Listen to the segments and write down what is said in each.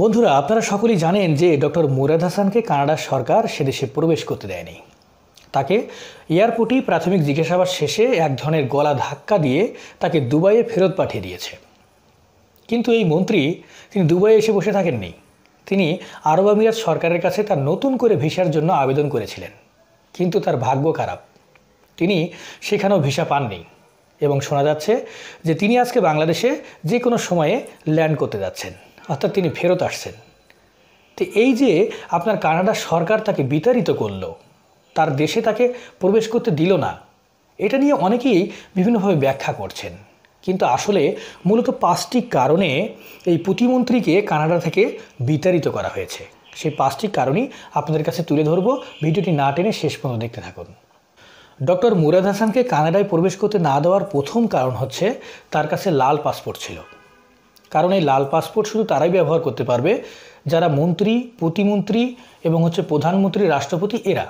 বন্ধুরা আপনারা সকলেই জানেন যে ডক্টর মুরাদ হাসানকে কানাডা সরকার সেদেশে প্রবেশ করতে দেয়নি তাকে এয়ারপোর্টেই প্রাথমিক জিজ্ঞাসাবাদ শেষে এক ধরনের গলা ধাক্কা দিয়ে তাকে দুবাইয়ে ফেরত পাঠিয়ে দিয়েছে কিন্তু এই মন্ত্রী তিনি দুবাইয়ে এসে বসে থাকেননি তিনি আরব আমিরাত সরকারের কাছে তার নতুন করে ভিসার জন্য আবেদন করেছিলেন কিন্তু তার ভাগ্য খারাপ তিনি সেখানেও ভিসা পাননি এবং শোনা যাচ্ছে যে তিনি আজকে বাংলাদেশে যে কোনো সময়ে ল্যান্ড করতে যাচ্ছেন অর্থাৎ তিনি ফেরত আসছেন তো এই যে আপনার কানাডা সরকার তাকে বিতাড়িত করল তার দেশে তাকে প্রবেশ করতে দিল না এটা নিয়ে অনেকেই বিভিন্নভাবে ব্যাখ্যা করছেন কিন্তু আসলে মূলত পাঁচটি কারণে এই প্রতিমন্ত্রীকে কানাডা থেকে বিতাড়িত করা হয়েছে সেই পাঁচটি কারণই আপনাদের কাছে তুলে ধরব ভিডিওটি না টেনে শেষ পর্যন্ত দেখতে থাকুন ডক্টর মুরাদ হাসানকে কানাডায় প্রবেশ করতে না দেওয়ার প্রথম কারণ হচ্ছে তার কাছে লাল পাসপোর্ট ছিল কারণ এই লাল পাসপোর্ট শুধু তারাই ব্যবহার করতে পারবে যারা মন্ত্রী প্রতিমন্ত্রী এবং হচ্ছে প্রধানমন্ত্রী রাষ্ট্রপতি এরা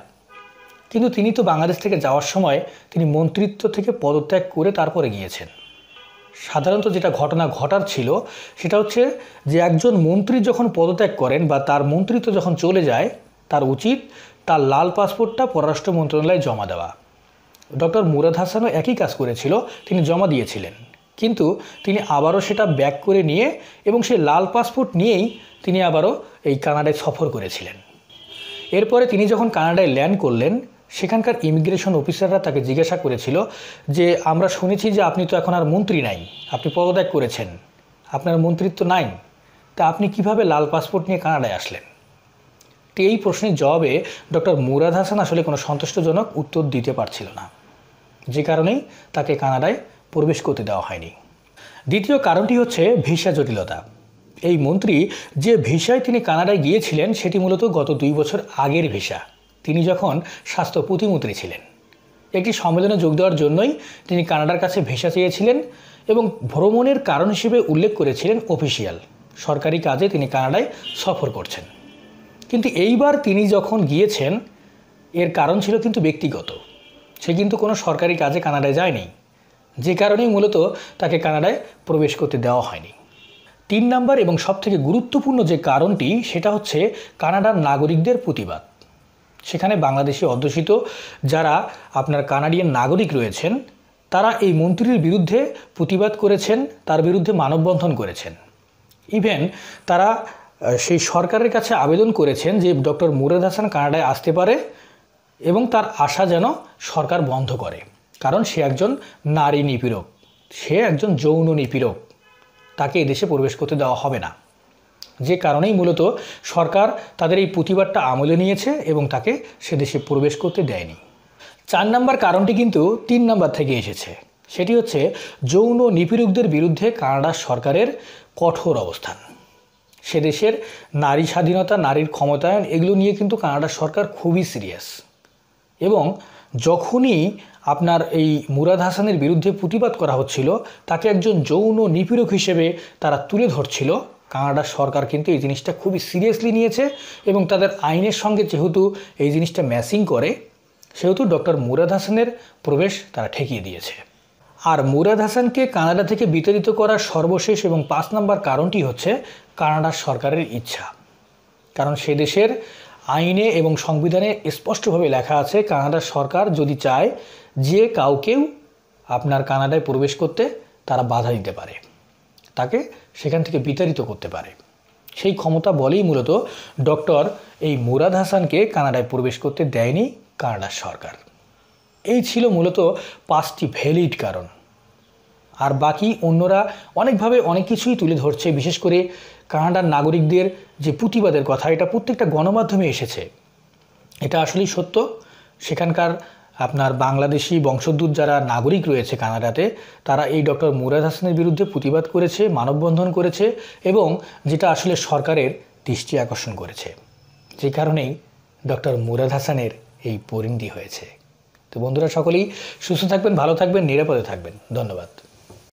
কিন্তু তিনি তো বাংলাদেশ থেকে যাওয়ার সময় তিনি মন্ত্রিত্ব থেকে পদত্যাগ করে তারপরে গিয়েছেন সাধারণত যেটা ঘটনা ঘটার ছিল সেটা হচ্ছে যে একজন মন্ত্রী যখন পদত্যাগ করেন বা তার মন্ত্রিত্ব যখন চলে যায় তার উচিত তার লাল পাসপোর্টটা পররাষ্ট্র মন্ত্রণালয়ে জমা দেওয়া ডক্টর মুরাদ হাসানও একই কাজ করেছিল তিনি জমা দিয়েছিলেন কিন্তু তিনি আবারও সেটা ব্যাক করে নিয়ে এবং সে লাল পাসপোর্ট নিয়েই তিনি আবারও এই কানাডায় সফর করেছিলেন এরপরে তিনি যখন কানাডায় ল্যান্ড করলেন সেখানকার ইমিগ্রেশন অফিসাররা তাকে জিজ্ঞাসা করেছিল যে আমরা শুনেছি যে আপনি তো এখন আর মন্ত্রী নাই আপনি পদত্যাগ করেছেন আপনার মন্ত্রিত্ব নাই তা আপনি কিভাবে লাল পাসপোর্ট নিয়ে কানাডায় আসলেন তো এই প্রশ্নের জবাবে ডক্টর মুরাদ হাসান আসলে কোনো সন্তুষ্টজনক উত্তর দিতে পারছিল না যে কারণেই তাকে কানাডায় প্রবেশ করতে দেওয়া হয়নি দ্বিতীয় কারণটি হচ্ছে ভিসা জটিলতা এই মন্ত্রী যে ভিসায় তিনি কানাডায় গিয়েছিলেন সেটি মূলত গত দুই বছর আগের ভিসা তিনি যখন স্বাস্থ্য প্রতিমন্ত্রী ছিলেন একটি সম্মেলনে যোগ দেওয়ার জন্যই তিনি কানাডার কাছে ভিসা চেয়েছিলেন এবং ভ্রমণের কারণ হিসেবে উল্লেখ করেছিলেন অফিসিয়াল সরকারি কাজে তিনি কানাডায় সফর করছেন কিন্তু এইবার তিনি যখন গিয়েছেন এর কারণ ছিল কিন্তু ব্যক্তিগত সে কিন্তু কোনো সরকারি কাজে কানাডায় যায়নি যে কারণেই মূলত তাকে কানাডায় প্রবেশ করতে দেওয়া হয়নি তিন নাম্বার এবং সবথেকে গুরুত্বপূর্ণ যে কারণটি সেটা হচ্ছে কানাডার নাগরিকদের প্রতিবাদ সেখানে বাংলাদেশে অধ্যুষিত যারা আপনার কানাডিয়ান নাগরিক রয়েছেন তারা এই মন্ত্রীর বিরুদ্ধে প্রতিবাদ করেছেন তার বিরুদ্ধে মানববন্ধন করেছেন ইভেন তারা সেই সরকারের কাছে আবেদন করেছেন যে ডক্টর মুরাদ হাসান কানাডায় আসতে পারে এবং তার আশা যেন সরকার বন্ধ করে কারণ সে একজন নারী নিপীড়ক সে একজন যৌন নিপীড়ক তাকে এদেশে প্রবেশ করতে দেওয়া হবে না যে কারণেই মূলত সরকার তাদের এই প্রতিবাদটা আমলে নিয়েছে এবং তাকে সে দেশে প্রবেশ করতে দেয়নি চার নাম্বার কারণটি কিন্তু তিন নাম্বার থেকে এসেছে সেটি হচ্ছে যৌন নিপীড়কদের বিরুদ্ধে কানাডা সরকারের কঠোর অবস্থান সে দেশের নারী স্বাধীনতা নারীর ক্ষমতায়ন এগুলো নিয়ে কিন্তু কানাডা সরকার খুবই সিরিয়াস এবং যখনই আপনার এই মুরাদ হাসানের বিরুদ্ধে প্রতিবাদ করা হচ্ছিল তাকে একজন যৌন নিপীড়ক হিসেবে তারা তুলে ধরছিল কানাডার সরকার কিন্তু এই জিনিসটা খুবই সিরিয়াসলি নিয়েছে এবং তাদের আইনের সঙ্গে যেহেতু এই জিনিসটা ম্যাচিং করে সেহেতু ডক্টর মুরাদ হাসানের প্রবেশ তারা ঠেকিয়ে দিয়েছে আর মুরাদ হাসানকে কানাডা থেকে বিতাড়িত করার সর্বশেষ এবং পাঁচ নম্বর কারণটি হচ্ছে কানাডার সরকারের ইচ্ছা কারণ সে দেশের আইনে এবং সংবিধানে স্পষ্টভাবে লেখা আছে কানাডার সরকার যদি চায় যে কাউকেও আপনার কানাডায় প্রবেশ করতে তারা বাধা দিতে পারে তাকে সেখান থেকে বিতাড়িত করতে পারে সেই ক্ষমতা বলেই মূলত ডক্টর এই মুরাদ হাসানকে কানাডায় প্রবেশ করতে দেয়নি কানাডার সরকার এই ছিল মূলত পাঁচটি ভ্যালিড কারণ আর বাকি অন্যরা অনেকভাবে অনেক কিছুই তুলে ধরছে বিশেষ করে কানাডার নাগরিকদের যে প্রতিবাদের কথা এটা প্রত্যেকটা গণমাধ্যমে এসেছে এটা আসলেই সত্য সেখানকার আপনার বাংলাদেশি বংশোদ্ভূত যারা নাগরিক রয়েছে কানাডাতে তারা এই ডক্টর মুরাদ হাসানের বিরুদ্ধে প্রতিবাদ করেছে মানববন্ধন করেছে এবং যেটা আসলে সরকারের দৃষ্টি আকর্ষণ করেছে যে কারণেই ডক্টর মুরাদ হাসানের এই পরিণতি হয়েছে তো বন্ধুরা সকলেই সুস্থ থাকবেন ভালো থাকবেন নিরাপদে থাকবেন ধন্যবাদ